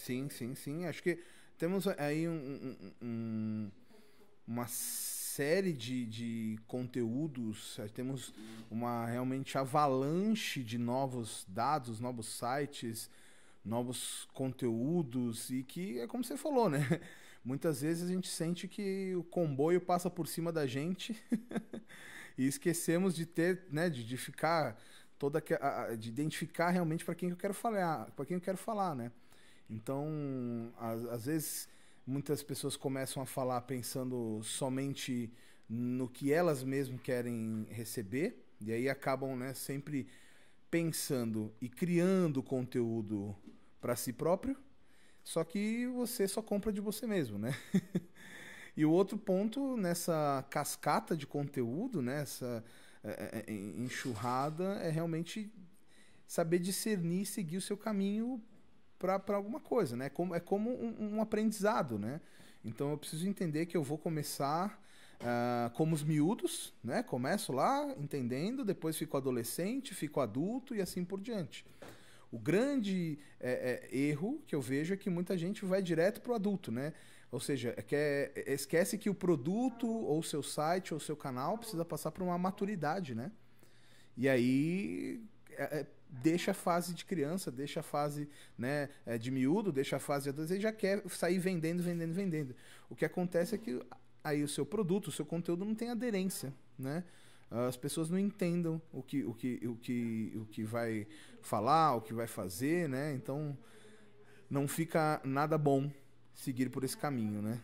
Sim, sim, sim. Acho que temos aí um, um, uma série de, de conteúdos, eh, temos uma realmente avalanche de novos dados, novos sites, novos conteúdos e que é como você falou, né? Muitas vezes a gente sente que o comboio passa por cima da gente e esquecemos de ter, né, de, de ficar toda de identificar realmente para quem eu quero falar, para quem eu quero falar, né? Então, às, vezes, muitas pessoas começam a falar pensando somente no que elas mesmas querem receber, e aí acabam né, sempre pensando e criando conteúdo para si próprio, só que você só compra de você mesmo, né? e o outro ponto nessa cascata de conteúdo, nessa né, é, é, é, enxurrada, é realmente saber discernir e seguir o seu caminho para alguma coisa, né? É como, é como um, um, aprendizado, né? Então eu preciso entender que eu vou começar uh, como os miúdos, né? Começo lá entendendo, depois fico adolescente, fico adulto e assim por diante. O grande é, é, erro que eu vejo é que muita gente vai direto para o adulto, né? Ou seja, é quer, é, esquece que o produto, ou seu site, ou seu canal precisa passar por uma maturidade, né? E aí é, deixa a fase de criança, deixa a fase né, é, de miúdo, deixa a fase de adolescente, já quer sair vendendo, vendendo, vendendo. O que acontece é que aí o seu produto, o seu conteúdo não tem aderência, né? As pessoas não entendam o que, o que, o que, o que vai falar, o que vai fazer, né? Então não fica nada bom seguir por esse caminho, né?